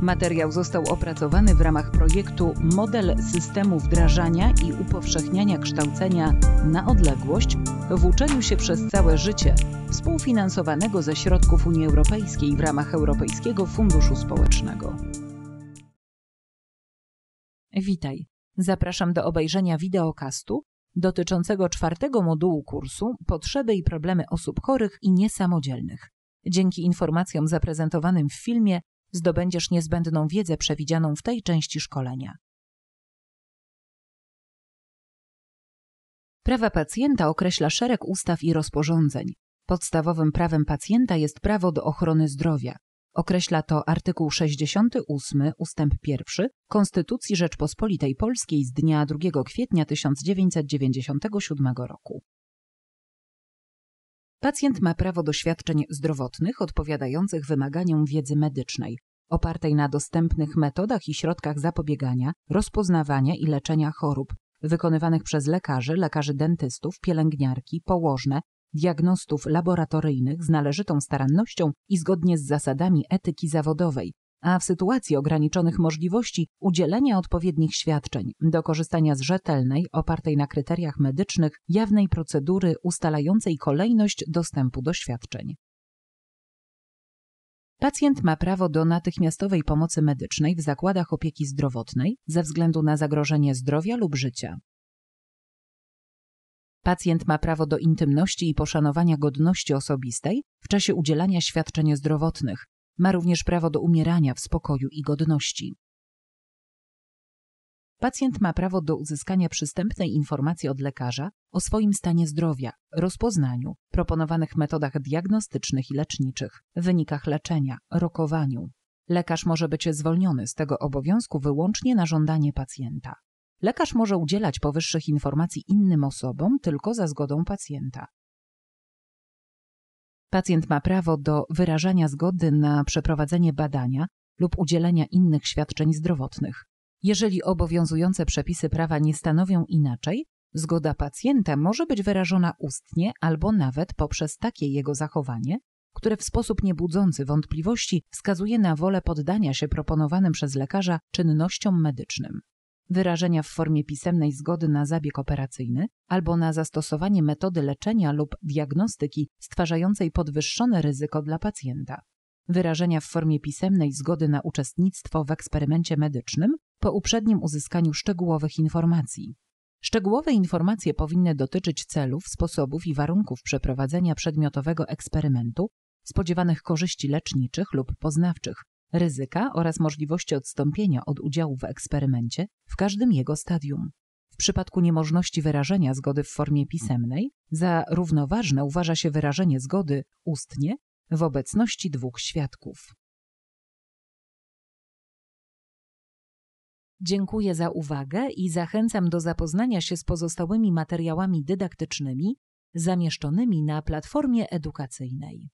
Materiał został opracowany w ramach projektu Model systemu wdrażania i upowszechniania kształcenia na odległość w uczeniu się przez całe życie, współfinansowanego ze środków Unii Europejskiej w ramach Europejskiego Funduszu Społecznego. Witaj. Zapraszam do obejrzenia wideokastu dotyczącego czwartego modułu kursu Potrzeby i problemy osób chorych i niesamodzielnych. Dzięki informacjom zaprezentowanym w filmie zdobędziesz niezbędną wiedzę przewidzianą w tej części szkolenia. Prawa pacjenta określa szereg ustaw i rozporządzeń. Podstawowym prawem pacjenta jest prawo do ochrony zdrowia. Określa to artykuł 68 ustęp 1 Konstytucji Rzeczpospolitej Polskiej z dnia 2 kwietnia 1997 roku. Pacjent ma prawo do świadczeń zdrowotnych odpowiadających wymaganiom wiedzy medycznej, opartej na dostępnych metodach i środkach zapobiegania, rozpoznawania i leczenia chorób wykonywanych przez lekarzy, lekarzy dentystów, pielęgniarki, położne, diagnostów laboratoryjnych z należytą starannością i zgodnie z zasadami etyki zawodowej, a w sytuacji ograniczonych możliwości udzielenia odpowiednich świadczeń, do korzystania z rzetelnej, opartej na kryteriach medycznych, jawnej procedury ustalającej kolejność dostępu do świadczeń. Pacjent ma prawo do natychmiastowej pomocy medycznej w zakładach opieki zdrowotnej ze względu na zagrożenie zdrowia lub życia. Pacjent ma prawo do intymności i poszanowania godności osobistej w czasie udzielania świadczeń zdrowotnych, ma również prawo do umierania w spokoju i godności. Pacjent ma prawo do uzyskania przystępnej informacji od lekarza o swoim stanie zdrowia, rozpoznaniu, proponowanych metodach diagnostycznych i leczniczych, wynikach leczenia, rokowaniu. Lekarz może być zwolniony z tego obowiązku wyłącznie na żądanie pacjenta. Lekarz może udzielać powyższych informacji innym osobom tylko za zgodą pacjenta. Pacjent ma prawo do wyrażania zgody na przeprowadzenie badania lub udzielenia innych świadczeń zdrowotnych. Jeżeli obowiązujące przepisy prawa nie stanowią inaczej, zgoda pacjenta może być wyrażona ustnie albo nawet poprzez takie jego zachowanie, które w sposób niebudzący wątpliwości wskazuje na wolę poddania się proponowanym przez lekarza czynnościom medycznym wyrażenia w formie pisemnej zgody na zabieg operacyjny albo na zastosowanie metody leczenia lub diagnostyki stwarzającej podwyższone ryzyko dla pacjenta, wyrażenia w formie pisemnej zgody na uczestnictwo w eksperymencie medycznym po uprzednim uzyskaniu szczegółowych informacji. Szczegółowe informacje powinny dotyczyć celów, sposobów i warunków przeprowadzenia przedmiotowego eksperymentu, spodziewanych korzyści leczniczych lub poznawczych, ryzyka oraz możliwości odstąpienia od udziału w eksperymencie w każdym jego stadium. W przypadku niemożności wyrażenia zgody w formie pisemnej, za równoważne uważa się wyrażenie zgody ustnie w obecności dwóch świadków. Dziękuję za uwagę i zachęcam do zapoznania się z pozostałymi materiałami dydaktycznymi zamieszczonymi na platformie edukacyjnej.